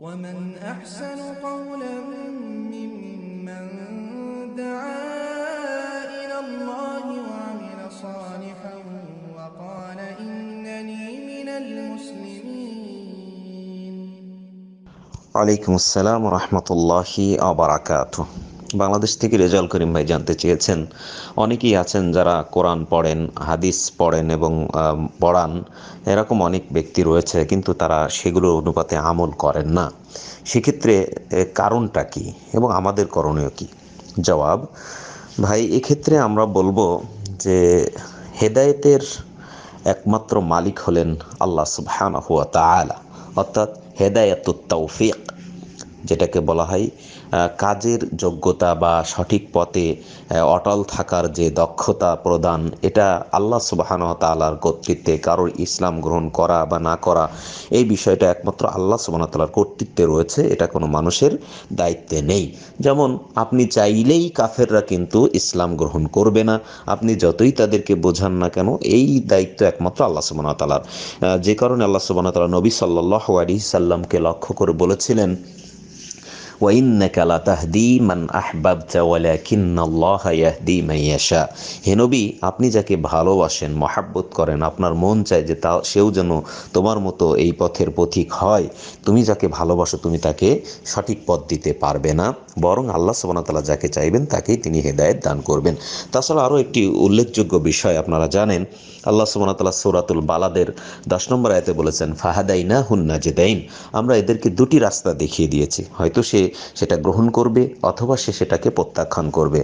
ومن أحسن قولا ممن دعا إلى الله وعمل صالحا وقال إنني من المسلمين عليكم السلام ورحمة الله وبركاته বাংলাদেশ থেকে রেজাল করিম ভাই জানতে চেয়েছেন অনেকেই আছেন যারা কোরআন পড়েন হাদিস পড়েন এবং পড়ান এরকম অনেক ব্যক্তি রয়েছে কিন্তু তারা সেগুলো অনুপাতে আমল করেন না সেক্ষেত্রে কারণটা কি এবং আমাদের করণীয় কি জবাব ভাই এক্ষেত্রে আমরা বলবো যে হেদায়েতের একমাত্র মালিক হলেন আল্লাহ সুবহান হুয়া তালা অর্থাৎ হেদায়ত তৌফিক যেটাকে বলা হয় কাজের যোগ্যতা বা সঠিক পথে অটল থাকার যে দক্ষতা প্রদান এটা আল্লাহ সুবাহানতালার কর্তৃত্বে কারোর ইসলাম গ্রহণ করা বা না করা এই বিষয়টা একমাত্র আল্লাহ সুবাহতালার কর্তৃত্বে রয়েছে এটা কোনো মানুষের দায়িত্বে নেই যেমন আপনি চাইলেই কাফেররা কিন্তু ইসলাম গ্রহণ করবে না আপনি যতই তাদেরকে বোঝান না কেন এই দায়িত্ব একমাত্র আল্লাহ সুবাহতালার যে কারণে আল্লাহ সুবাহতালা নবী সাল্লাহ আলি সাল্লামকে লক্ষ্য করে বলেছিলেন ওয়াইন্নাকা লা তাহদি মান আহবাবতা ওয়ালাকিন্না আল্লাহ ইয়াহদি মান হে নবী আপনি যাকে ভালোবাসেন মহাব্বত করেন আপনার মন চায় যে তা সেও যেন তোমার মতো এই পথের পথিক হয় তুমি যাকে ভালোবাসো তুমি তাকে সঠিক পথ দিতে পারবে না বরং আল্লাহ তালা যাকে চাইবেন তাকেই তিনি হেদায়ত দান করবেন তাছাড়া আরও একটি উল্লেখযোগ্য বিষয় আপনারা জানেন আল্লাহ তালা সৌরাতুল বালাদের দশ নম্বর আয়তে বলেছেন ফাহাদাইনা হুন্না জেদাইন আমরা এদেরকে দুটি রাস্তা দেখিয়ে দিয়েছি হয়তো সে সেটা গ্রহণ করবে অথবা সে সেটাকে প্রত্যাখ্যান করবে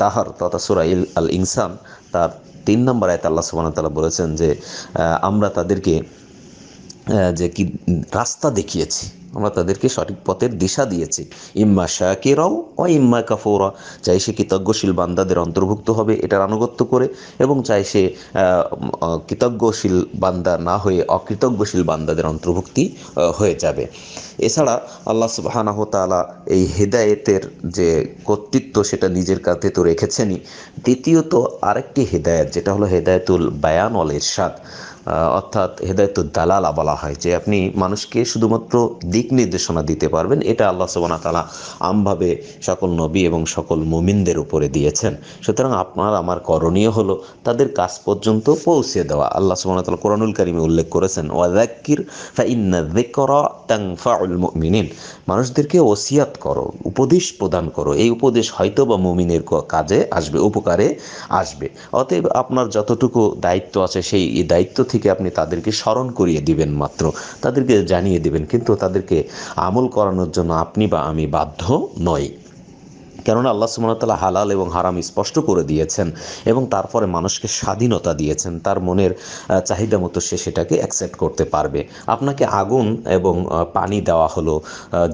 দাহার তথা সুরাইল আল ইনসান তার তিন নম্বর আয়তা আল্লাহ সুবাহ তালা বলেছেন যে আমরা তাদেরকে যে কি রাস্তা দেখিয়েছি আমরা তাদেরকে সঠিক পথের দিশা দিয়েছি ইম্মা শাকিরাও ও ইম্মা কাফৌরা চাই সে কৃতজ্ঞশীল বান্দাদের অন্তর্ভুক্ত হবে এটার আনুগত্য করে এবং চাই সে কৃতজ্ঞশীল বান্দা না হয়ে অকৃতজ্ঞশীল বান্দাদের অন্তর্ভুক্তি হয়ে যাবে এছাড়া আল্লাহ সুবাহ তালা এই হেদায়েতের যে কর্তৃত্ব সেটা নিজের কাছে তো রেখেছেনই দ্বিতীয়ত আরেকটি হেদায়েত যেটা হলো হেদায়তুল বায়ান অল ইরশাদ অর্থাৎ হেদায়তুল দালালা বলা হয় যে আপনি মানুষকে শুধুমাত্র দিক নির্দেশনা দিতে পারবেন এটা আল্লাহ সুবানা তালা আমভাবে সকল নবী এবং সকল মুমিনদের উপরে দিয়েছেন সুতরাং আপনার আমার করণীয় হলো তাদের কাজ পর্যন্ত পৌঁছে দেওয়া আল্লাহ সুবানা তালা কোরআনুল কারিমে উল্লেখ করেছেন ওয়াদাক্কির মিনিন মানুষদেরকে ওসিয়াত করো উপদেশ প্রদান করো এই উপদেশ হয়তো বা মুমিনের কাজে আসবে উপকারে আসবে অতএব আপনার যতটুকু দায়িত্ব আছে সেই দায়িত্ব থেকে আপনি তাদেরকে স্মরণ করিয়ে দিবেন মাত্র তাদেরকে জানিয়ে দিবেন কিন্তু তাদেরকে আমাদেরকে আমল করানোর জন্য আপনি বা আমি বাধ্য নই কেননা আল্লাহ সুমনতলা হালাল এবং হারাম স্পষ্ট করে দিয়েছেন এবং তারপরে মানুষকে স্বাধীনতা দিয়েছেন তার মনের চাহিদা মতো সে সেটাকে অ্যাকসেপ্ট করতে পারবে আপনাকে আগুন এবং পানি দেওয়া হলো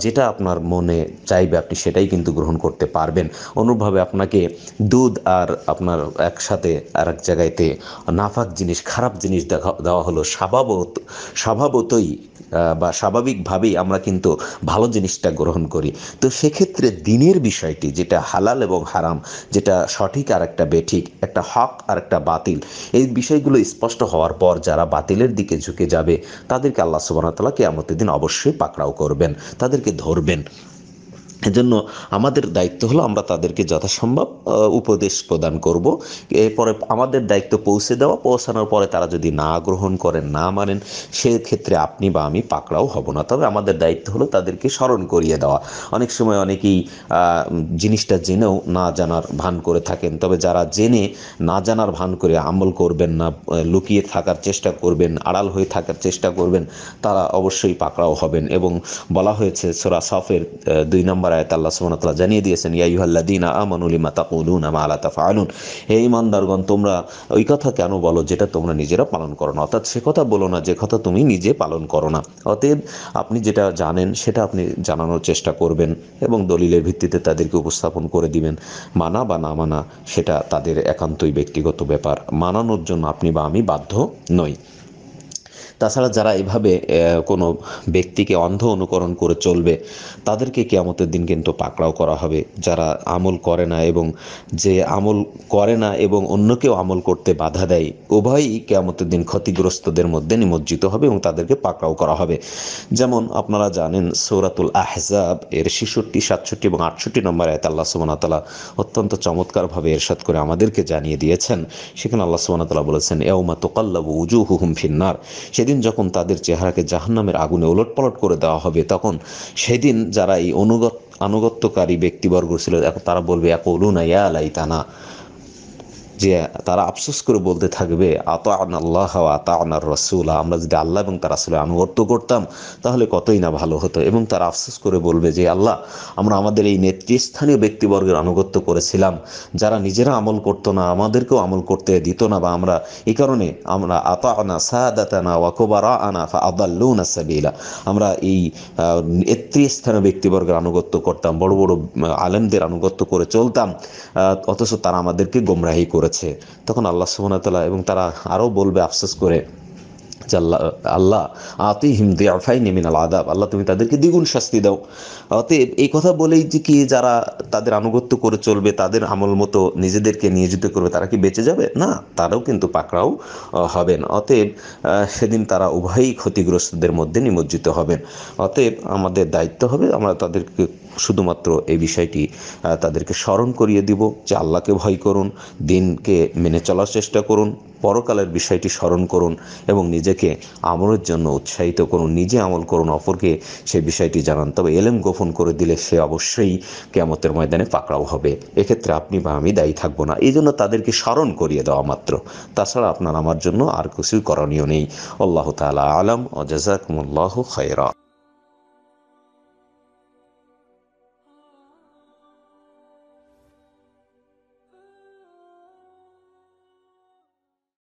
যেটা আপনার মনে চাইবে আপনি সেটাই কিন্তু গ্রহণ করতে পারবেন অনুরূপভাবে আপনাকে দুধ আর আপনার একসাথে আর এক জায়গাতে নাফাক জিনিস খারাপ জিনিস দেখা দেওয়া হলো স্বভাবত স্বভাবতই বা স্বাভাবিকভাবেই আমরা কিন্তু ভালো জিনিসটা গ্রহণ করি তো সেক্ষেত্রে দিনের বিষয়টি যে যেটা হালাল এবং হারাম যেটা সঠিক আর একটা বেঠিক একটা হক আর একটা বাতিল এই বিষয়গুলো স্পষ্ট হওয়ার পর যারা বাতিলের দিকে ঝুঁকে যাবে তাদেরকে আল্লাহ কে কেয়ামতের দিন অবশ্যই পাকড়াও করবেন তাদেরকে ধরবেন এজন্য আমাদের দায়িত্ব হলো আমরা তাদেরকে যথাসম্ভব উপদেশ প্রদান করব এরপরে আমাদের দায়িত্ব পৌঁছে দেওয়া পৌঁছানোর পরে তারা যদি না গ্রহণ করেন না মানেন সেক্ষেত্রে আপনি বা আমি পাকড়াও হব না তবে আমাদের দায়িত্ব হলো তাদেরকে স্মরণ করিয়ে দেওয়া অনেক সময় অনেকেই জিনিসটা জেনেও না জানার ভান করে থাকেন তবে যারা জেনে না জানার ভান করে আমল করবেন না লুকিয়ে থাকার চেষ্টা করবেন আড়াল হয়ে থাকার চেষ্টা করবেন তারা অবশ্যই পাকড়াও হবেন এবং বলা হয়েছে সোরা সফের দুই নম্বর আয়াত আল্লাহ সুমনতলা জানিয়ে দিয়েছেন ইয়াইহাল্লাদিনা আমানুলিমা তাকুলুন আমা আলা তাফালুন হে ইমানদারগণ তোমরা ওই কথা কেন বলো যেটা তোমরা নিজেরা পালন করো না অর্থাৎ সে কথা বলো না যে কথা তুমি নিজে পালন করো না অতএব আপনি যেটা জানেন সেটা আপনি জানানোর চেষ্টা করবেন এবং দলিলের ভিত্তিতে তাদেরকে উপস্থাপন করে দিবেন মানা বা না মানা সেটা তাদের একান্তই ব্যক্তিগত ব্যাপার মানানোর জন্য আপনি বা আমি বাধ্য নই তাছাড়া যারা এভাবে কোনো ব্যক্তিকে অন্ধ অনুকরণ করে চলবে তাদেরকে কেয়ামতের দিন কিন্তু পাকড়াও করা হবে যারা আমল করে না এবং যে আমল করে না এবং অন্যকেও আমল করতে বাধা দেয় উভয়ই কেয়ামতের দিন ক্ষতিগ্রস্তদের মধ্যে নিমজ্জিত হবে এবং তাদেরকে পাকড়াও করা হবে যেমন আপনারা জানেন সৌরাতুল আহজাব এর ছেষট্টি সাতষট্টি এবং আটষট্টি নম্বর আয়ত আল্লাহ সুবাহতালা অত্যন্ত চমৎকারভাবে এরশাদ করে আমাদেরকে জানিয়ে দিয়েছেন সেখানে আল্লাহ সুবাহতালা বলেছেন এওমা তোকাল্লাবু উজু হুহুম ফিন্নার সে সেদিন যখন তাদের চেহারাকে জাহান্নামের আগুনে ওলটপালট করে দেওয়া হবে তখন সেদিন যারা এই অনুগত আনুগত্যকারী ব্যক্তিবর্গ ছিল তারা বলবে এক অলুনা ইয়া আলাই তানা যে তারা আফসোস করে বলতে থাকবে আত আল্লাহ আতা আনার রসুল আমরা যদি আল্লাহ এবং তার আসলে আনুগত্য করতাম তাহলে কতই না ভালো হতো এবং তারা আফসোস করে বলবে যে আল্লাহ আমরা আমাদের এই নেতৃস্থানীয় ব্যক্তিবর্গের আনুগত্য করেছিলাম যারা নিজেরা আমল করতো না আমাদেরকেও আমল করতে দিত না বা আমরা এই কারণে আমরা আতা আনা সাহাদাতানা ওয়াকোবারা আনা ফা আদাল্লুনা সাবিলা আমরা এই নেতৃস্থানীয় ব্যক্তিবর্গের আনুগত্য করতাম বড় বড় আলেমদের আনুগত্য করে চলতাম অথচ তারা আমাদেরকে গোমরাহি করেছে করেছে তখন আল্লাহ সুবাহতাল্লাহ এবং তারা আরও বলবে আফসোস করে যে আল্লাহ আল্লাহ আতি হিম দে নেমিন নেমিনাল আদাব আল্লাহ তুমি তাদেরকে দ্বিগুণ শাস্তি দাও অতএব এই কথা বলেই যে কি যারা তাদের আনুগত্য করে চলবে তাদের আমল মতো নিজেদেরকে নিয়োজিত করবে তারা কি বেঁচে যাবে না তারাও কিন্তু পাকড়াও হবেন অতএব সেদিন তারা উভয়ই ক্ষতিগ্রস্তদের মধ্যে নিমজ্জিত হবেন অতএব আমাদের দায়িত্ব হবে আমরা তাদেরকে শুধুমাত্র এই বিষয়টি তাদেরকে স্মরণ করিয়ে দিব যে আল্লাহকে ভয় করুন দিনকে মেনে চলার চেষ্টা করুন পরকালের বিষয়টি স্মরণ করুন এবং নিজে নিজেকে আমলের জন্য উৎসাহিত করুন নিজে আমল করুন অপরকে সে বিষয়টি জানান তবে এলেম গোপন করে দিলে সে অবশ্যই কেমতের ময়দানে পাকড়াও হবে এক্ষেত্রে আপনি বা আমি দায়ী থাকবো না এই জন্য তাদেরকে স্মরণ করিয়ে দেওয়া মাত্র তাছাড়া আপনার আমার জন্য আর কিছুই করণীয় নেই আল্লাহ তালা আলম ও জাজাকুমুল্লাহ খায়রা